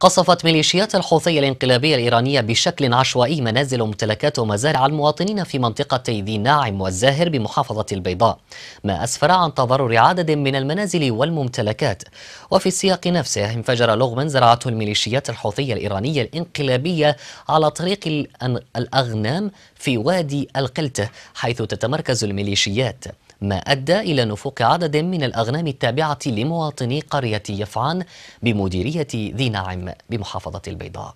قصفت ميليشيات الحوثي الانقلابية الإيرانية بشكل عشوائي منازل وممتلكات ومزارع المواطنين في منطقتي ذي ناعم والزاهر بمحافظة البيضاء ما أسفر عن تضرر عدد من المنازل والممتلكات وفي السياق نفسه انفجر لغم زرعته الميليشيات الحوثية الإيرانية الانقلابية على طريق الأغنام في وادي القلتة حيث تتمركز الميليشيات ما أدى إلى نفوق عدد من الأغنام التابعة لمواطني قرية يفعان بمديرية ذي نعم بمحافظة البيضاء